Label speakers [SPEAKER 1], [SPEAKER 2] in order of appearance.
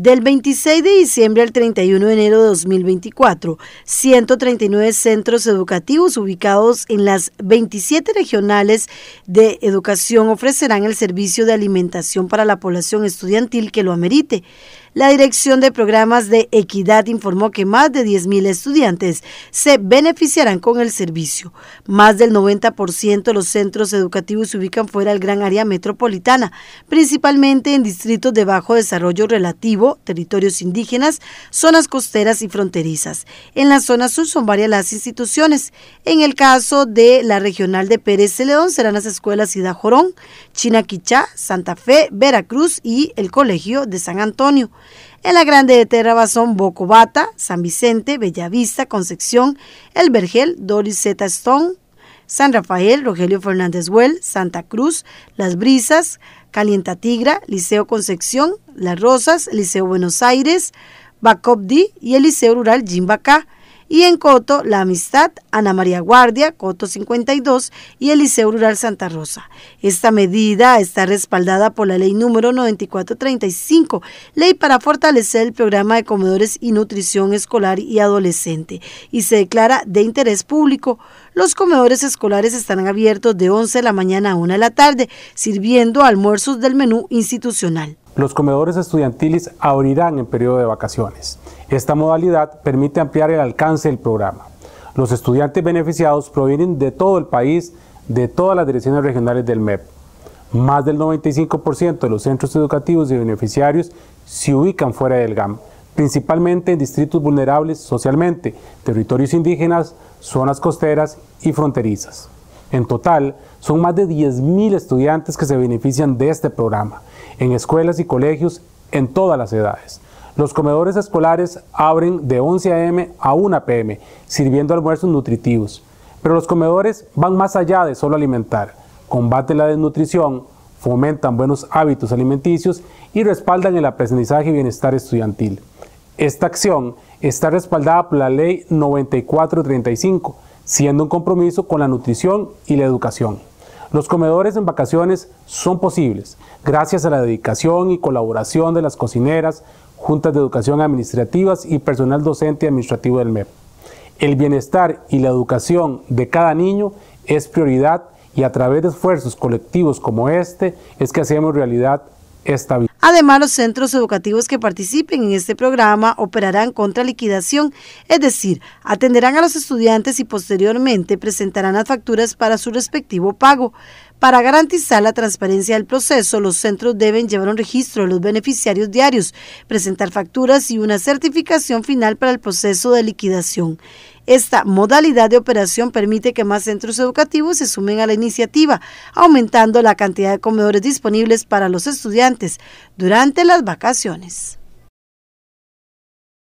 [SPEAKER 1] Del 26 de diciembre al 31 de enero de 2024, 139 centros educativos ubicados en las 27 regionales de educación ofrecerán el servicio de alimentación para la población estudiantil que lo amerite. La Dirección de Programas de Equidad informó que más de 10.000 estudiantes se beneficiarán con el servicio. Más del 90% de los centros educativos se ubican fuera del gran área metropolitana, principalmente en distritos de bajo desarrollo relativo territorios indígenas, zonas costeras y fronterizas. En la zona sur son varias las instituciones. En el caso de la regional de Pérez León serán las escuelas Ida Jorón, Chinaquichá, Santa Fe, Veracruz y el Colegio de San Antonio. En la Grande de Terrabazón, Bocobata, San Vicente, Bellavista, Concepción, El Vergel, Doris Stone, San Rafael, Rogelio Fernández Huel, Santa Cruz, Las Brisas, Calienta Tigra, Liceo Concepción, Las Rosas, Liceo Buenos Aires, Bacopdi y el Liceo Rural Jimbacá y en Coto La Amistad, Ana María Guardia, Coto 52 y el Liceo Rural Santa Rosa. Esta medida está respaldada por la ley número 9435, ley para fortalecer el programa de comedores y nutrición escolar y adolescente, y se declara de interés público. Los comedores escolares estarán abiertos de 11 de la mañana a 1 de la tarde, sirviendo almuerzos del menú institucional
[SPEAKER 2] los comedores estudiantiles abrirán en periodo de vacaciones. Esta modalidad permite ampliar el alcance del programa. Los estudiantes beneficiados provienen de todo el país, de todas las direcciones regionales del MEP. Más del 95% de los centros educativos y beneficiarios se ubican fuera del GAM, principalmente en distritos vulnerables socialmente, territorios indígenas, zonas costeras y fronterizas. En total, son más de 10.000 estudiantes que se benefician de este programa, en escuelas y colegios en todas las edades. Los comedores escolares abren de 11 a.m. a 1 p.m., sirviendo almuerzos nutritivos. Pero los comedores van más allá de solo alimentar. Combaten la desnutrición, fomentan buenos hábitos alimenticios y respaldan el aprendizaje y bienestar estudiantil. Esta acción está respaldada por la Ley 9435, siendo un compromiso con la nutrición y la educación. Los comedores en vacaciones son posibles gracias a la dedicación y colaboración de las cocineras, juntas de educación administrativas y personal docente y administrativo del MEP. El bienestar y la educación de cada niño es prioridad y a través de esfuerzos colectivos como este es que hacemos realidad esta vida.
[SPEAKER 1] Además, los centros educativos que participen en este programa operarán contra liquidación, es decir, atenderán a los estudiantes y posteriormente presentarán las facturas para su respectivo pago. Para garantizar la transparencia del proceso, los centros deben llevar un registro de los beneficiarios diarios, presentar facturas y una certificación final para el proceso de liquidación. Esta modalidad de operación permite que más centros educativos se sumen a la iniciativa, aumentando la cantidad de comedores disponibles para los estudiantes durante las vacaciones.